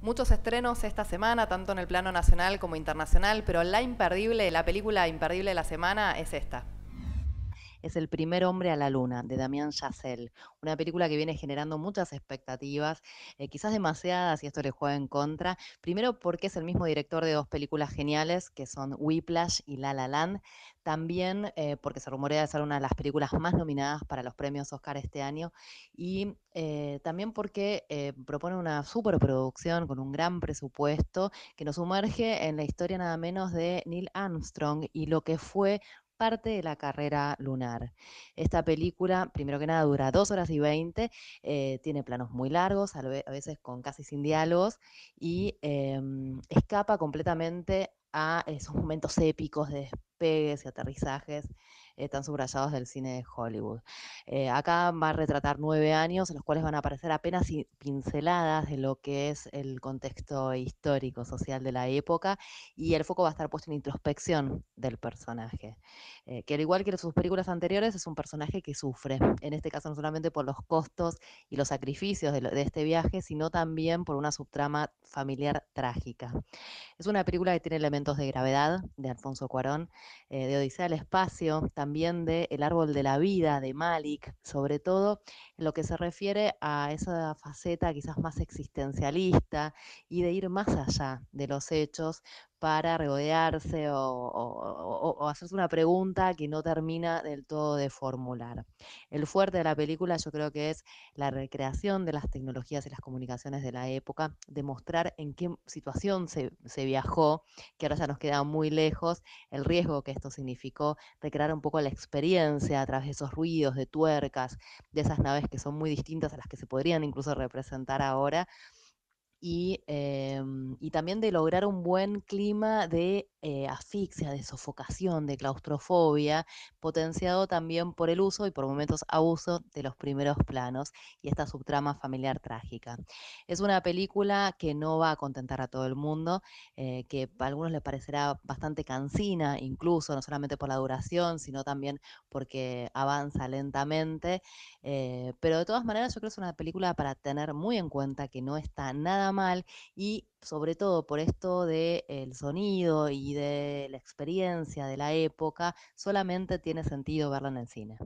Muchos estrenos esta semana, tanto en el plano nacional como internacional, pero la imperdible, la película imperdible de la semana es esta es El primer hombre a la luna, de Damián Chazelle. Una película que viene generando muchas expectativas, eh, quizás demasiadas, y esto le juega en contra. Primero porque es el mismo director de dos películas geniales, que son Whiplash y La La Land. También eh, porque se rumorea de ser una de las películas más nominadas para los premios Oscar este año. Y eh, también porque propone una superproducción con un gran presupuesto que nos sumerge en la historia nada menos de Neil Armstrong y lo que fue parte de la carrera lunar. Esta película, primero que nada, dura dos horas y veinte, eh, tiene planos muy largos, a veces con casi sin diálogos, y em, escapa completamente a esos momentos épicos de pegues y aterrizajes están subrayados del cine de Hollywood. Eh, acá va a retratar nueve años en los cuales van a aparecer apenas pinceladas de lo que es el contexto histórico, social de la época, y el foco va a estar puesto en introspección del personaje, eh, que al igual que en sus películas anteriores es un personaje que sufre, en este caso no solamente por los costos y los sacrificios de, de este viaje, sino también por una subtrama familiar trágica. Es una película que tiene elementos de gravedad de Alfonso Cuarón, eh, de Odisea al Espacio, también de El Árbol de la Vida de Malik, sobre todo en lo que se refiere a esa faceta quizás más existencialista y de ir más allá de los hechos, para regodearse o, hacerse una pregunta que no termina del todo de formular. El fuerte de la película yo creo que es la recreación de las tecnologías y las comunicaciones de la época, demostrar en qué situación se, viajó, que ahora ya nos queda muy lejos, el riesgo que esto significó, recrear un poco la experiencia a través de esos ruidos, de tuercas, de esas naves que son muy distintas a las que se podrían incluso representar ahora y em, y también de lograr un buen clima de eh, asfixia, de sofocación, de claustrofobia, potenciado también por el uso y por momentos abuso de los primeros planos y esta subtrama familiar trágica. Es una película que no va a contentar a todo el mundo, eh, que a algunos les parecerá bastante cansina, incluso no solamente por la duración, sino también porque avanza lentamente, eh, pero de todas maneras yo creo que es una película para tener muy en cuenta que no está nada mal y sobre sobre todo por esto del sonido y de la experiencia de la época, solamente tiene sentido verla en el cine.